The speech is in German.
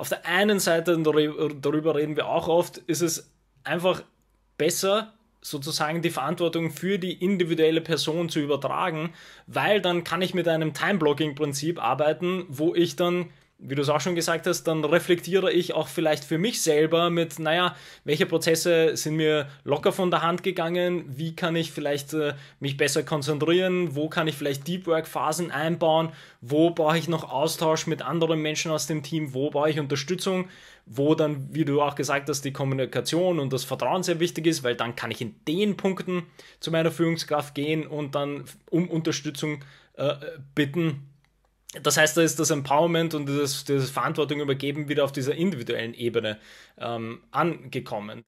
auf der einen Seite, und darüber reden wir auch oft, ist es einfach besser, sozusagen die Verantwortung für die individuelle Person zu übertragen, weil dann kann ich mit einem Time-Blocking-Prinzip arbeiten, wo ich dann wie du es auch schon gesagt hast, dann reflektiere ich auch vielleicht für mich selber mit, naja, welche Prozesse sind mir locker von der Hand gegangen, wie kann ich vielleicht äh, mich besser konzentrieren, wo kann ich vielleicht Deep Work Phasen einbauen, wo brauche ich noch Austausch mit anderen Menschen aus dem Team, wo brauche ich Unterstützung, wo dann, wie du auch gesagt hast, die Kommunikation und das Vertrauen sehr wichtig ist, weil dann kann ich in den Punkten zu meiner Führungskraft gehen und dann um Unterstützung äh, äh bitten das heißt, da ist das Empowerment und das, das Verantwortung übergeben wieder auf dieser individuellen Ebene ähm, angekommen.